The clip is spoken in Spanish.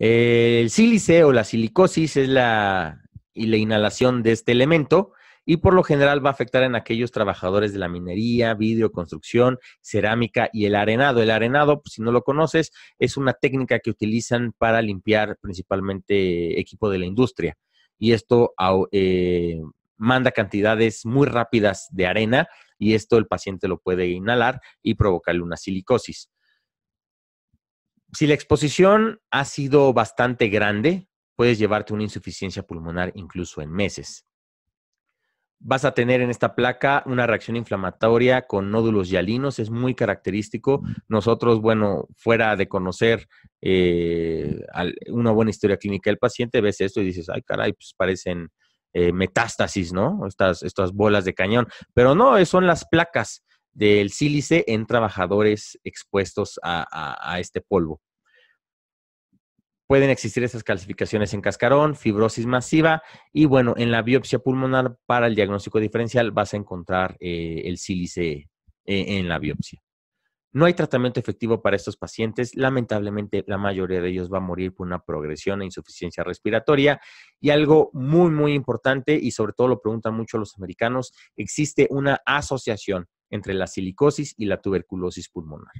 El sílice o la silicosis es la, inhalación de este elemento y por lo general va a afectar en aquellos trabajadores de la minería, vidrio, construcción, cerámica y el arenado. El arenado, pues, si no lo conoces, es una técnica que utilizan para limpiar principalmente equipo de la industria y esto eh, manda cantidades muy rápidas de arena y esto el paciente lo puede inhalar y provocarle una silicosis si la exposición ha sido bastante grande, puedes llevarte una insuficiencia pulmonar incluso en meses. Vas a tener en esta placa una reacción inflamatoria con nódulos yalinos. es muy característico. Nosotros, bueno, fuera de conocer eh, una buena historia clínica del paciente, ves esto y dices, ay caray, pues parecen eh, metástasis, ¿no? Estas, estas bolas de cañón. Pero no, son las placas del sílice en trabajadores expuestos a, este polvo. Pueden existir esas calcificaciones en cascarón, fibrosis masiva y bueno, en la biopsia pulmonar para el diagnóstico diferencial vas a encontrar eh, el sílice e, en la biopsia. No hay tratamiento efectivo para estos pacientes. Lamentablemente, la mayoría de ellos va a morir por una progresión e insuficiencia respiratoria. Y algo muy, muy importante, y sobre todo lo preguntan mucho los americanos, existe una asociación entre la silicosis y la tuberculosis pulmonar.